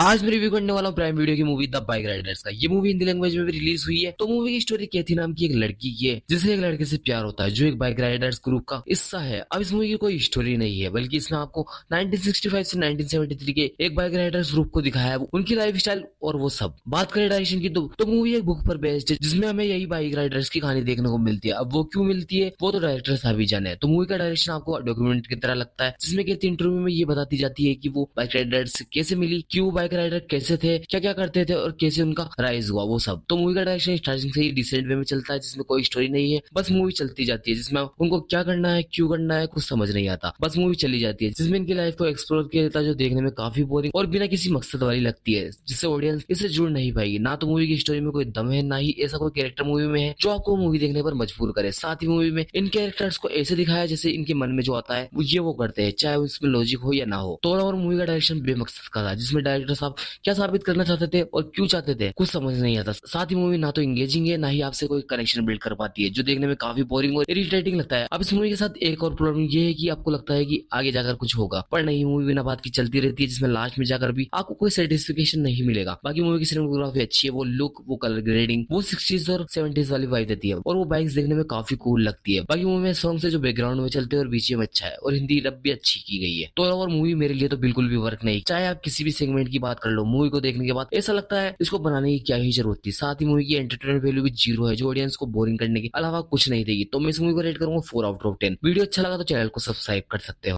आज मैं रिव्यू करने वाला हूँ प्राइम वीडियो की मूवी द बाइक राइडर्स का ये मूवी हिंदी लैंग्वेज में भी रिलीज हुई है तो मूवी की स्टोरी कैथी नाम की एक लड़की की है जिसे एक लड़के से प्यार होता है जो एक बाइक राइडर्स ग्रुप का हिस्सा है अब इस मूवी की कोई स्टोरी नहीं है बल्कि इसमें आपको से के एक बाइक राइडर्स ग्रुप को दिखाया है उनकी लाइफ और वो सब बात करें डायरेक्शन की तो, तो मूवी एक बुक पर बेस्ड है जिसमें हमें यही बाइक राइडर्स की कहानी देखने को मिलती है अब वो क्यों मिलती है वो तो डायरेक्टर साहब ही जाने तो मूवी का डायरेक्शन आपको डॉक्यूमेंट की तरह लगता है जिसमें कहती इंटरव्यू में ये बताती जाती है की वो बाइक राइडर्स कैसे मिली क्यों बाइक राइडर कैसे थे क्या क्या करते थे और कैसे उनका राइज हुआ वो सब तो मूवी का डायरेक्शन स्टार्टिंग से ही डिसेंट वे में चलता है जिसमें कोई स्टोरी नहीं है बस मूवी चलती जाती है जिसमें उनको क्या करना है क्यों करना है कुछ समझ नहीं आता बस मूवी चली जाती है जिसमें इनकी लाइफ को एक्सप्लोर किया जाता है जो देखने में काफी बोरिंग और बिना किसी मकसद वाली लगती है जिससे ऑडियंस इससे जुड़ नहीं पाएगी ना तो मूवी की स्टोरी में कोई दम है ना ही ऐसा कोई कैरेक्टर मूवी में है जो आपको मूवी देखने पर मजबूर करे साथ ही मूवी में इन कैरेक्टर्स को ऐसे दिखाया जैसे इनके मन में जो आता है ये वो करते हैं चाहे उसमें लॉजिक हो या ना हो तो और मूवी का डायरेक्शन बेमकसद का था जिसमें डायरेक्टर डॉक्टर साहब क्या साबित करना चाहते थे और क्यों चाहते थे कुछ समझ नहीं आता साथ ही मूवी ना तो इंगेजिंग है ना ही आपसे कोई कनेक्शन बिल्ड कर पाती है जो देखने में काफी बोरिंग और इरिटेटिंग लगता है अब इस मूवी के साथ एक और प्रॉब्लम ये है की आपको लगता है की आगे जाकर कुछ होगा पर नहीं मूवी बिना बात की चलती रहती है जिसमें लास्ट में जाकर भी आपको कोई सेटिस्फिकेशन नहीं मिलेगा बाकी मूवी की सिनेमाटोग्राफी अच्छी है वो लुक वो कलर ग्रेडिंग वो सिक्सटीज और सेवेंटीज वाली वाइफ देती है और वो बाइक देखने में काफी कूल लगती है बाकी मूवी में सॉन्ग से जो बैकग्राउंड में चलते हैं और बीजीएम अच्छा है और हिंदी रब भी अच्छी की गई है तो और मूवी मेरे लिए तो बिल्कुल भी वर्क नहीं चाहे आप किसी भी सेगमेंट की बात कर लो मूवी को देखने के बाद ऐसा लगता है इसको बनाने की क्या ही जरूरत थी साथ ही मूवी की एंटरटेनमेंट वैल्यू भी जीरो है जो ऑडियंस को बोरिंग करने के अलावा कुछ नहीं देगी तो मैं इस मूवी को रेट करूंगा four out of ten video अच्छा लगा तो चैनल को सब्सक्राइब कर सकते हो